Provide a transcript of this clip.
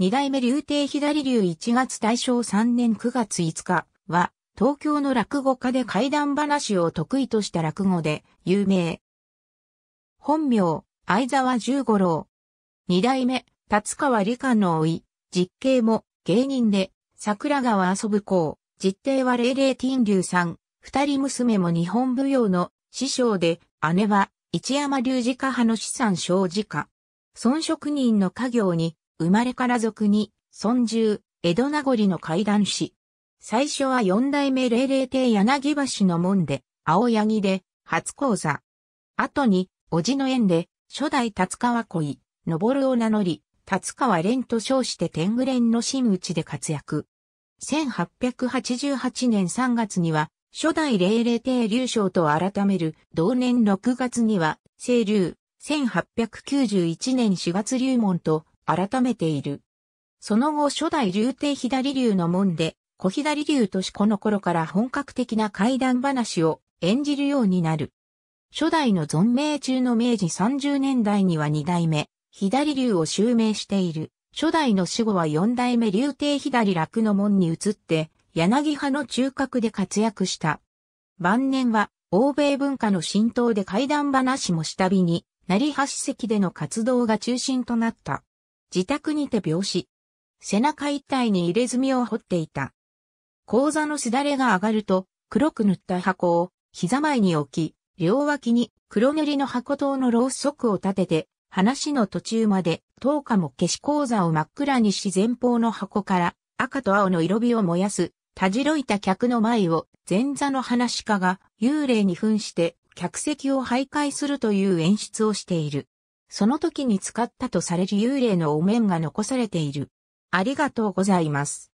二代目竜亭左竜一月大正三年九月五日は、東京の落語家で怪談話を得意とした落語で、有名。本名、相沢十五郎。二代目、達川理科の老い、実刑も芸人で、桜川遊ぶ子、実定は霊霊天竜さん、二人娘も日本舞踊の師匠で、姉は一山竜二家派の資産小児家。孫職人の家業に生まれから俗に、尊重、江戸名残の階段師。最初は四代目霊霊亭柳橋の門で、青柳で、初講座。後に、叔父の縁で、初代達川恋、昇るを名乗り、達川蓮と称して天狗連の真打ちで活躍。1888年3月には、初代霊霊帝流将と改める同年6月には、清流、1891年4月流門と改めている。その後初代竜帝左竜の門で、小左竜としこの頃から本格的な怪談話を演じるようになる。初代の存命中の明治30年代には二代目、左竜を襲名している。初代の死後は四代目竜帝左楽の門に移って、柳派の中核で活躍した。晩年は、欧米文化の浸透で怪談話も下火に、成橋席での活動が中心となった。自宅にて病死。背中一帯に入れ墨を掘っていた。口座のすだれが上がると、黒く塗った箱を膝前に置き、両脇に黒塗りの箱灯のろうそくを立てて、話の途中まで、十日も消し口座を真っ暗にし前方の箱から赤と青の色火を燃やす、たじろいた客の前を前座の話家が幽霊に扮して客席を徘徊するという演出をしている。その時に使ったとされる幽霊のお面が残されている。ありがとうございます。